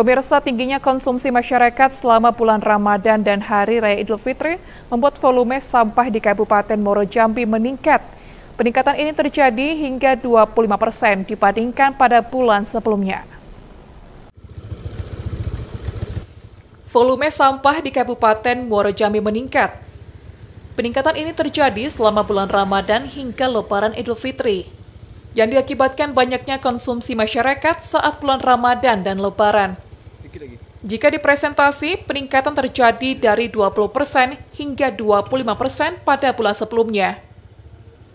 Pemirsa tingginya konsumsi masyarakat selama bulan Ramadan dan Hari Raya Idul Fitri membuat volume sampah di Kabupaten Moro Jambi meningkat. Peningkatan ini terjadi hingga 25 persen dibandingkan pada bulan sebelumnya. Volume sampah di Kabupaten Muaro Jambi meningkat. Peningkatan ini terjadi selama bulan Ramadan hingga Lebaran Idul Fitri yang diakibatkan banyaknya konsumsi masyarakat saat bulan Ramadan dan Lebaran. Jika dipresentasi, peningkatan terjadi dari 20% hingga 25% pada bulan sebelumnya.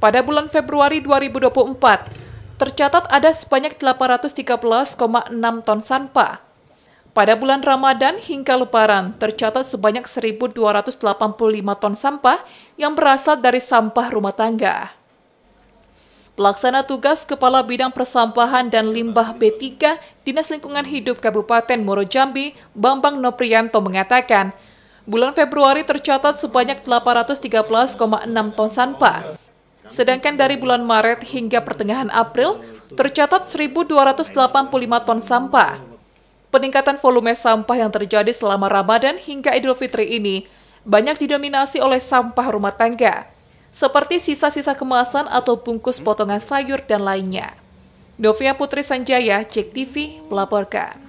Pada bulan Februari 2024, tercatat ada sebanyak 813,6 ton sampah. Pada bulan Ramadan hingga Lebaran, tercatat sebanyak 1.285 ton sampah yang berasal dari sampah rumah tangga. Pelaksana tugas Kepala Bidang Persampahan dan Limbah B3 Dinas Lingkungan Hidup Kabupaten Moro Jambi, Bambang Noprianto mengatakan, bulan Februari tercatat sebanyak 813,6 ton sampah. Sedangkan dari bulan Maret hingga pertengahan April tercatat 1.285 ton sampah. Peningkatan volume sampah yang terjadi selama Ramadan hingga Idul Fitri ini banyak didominasi oleh sampah rumah tangga seperti sisa-sisa kemasan atau bungkus potongan sayur dan lainnya. Novia Putri Sanjaya, Cek TV, melaporkan.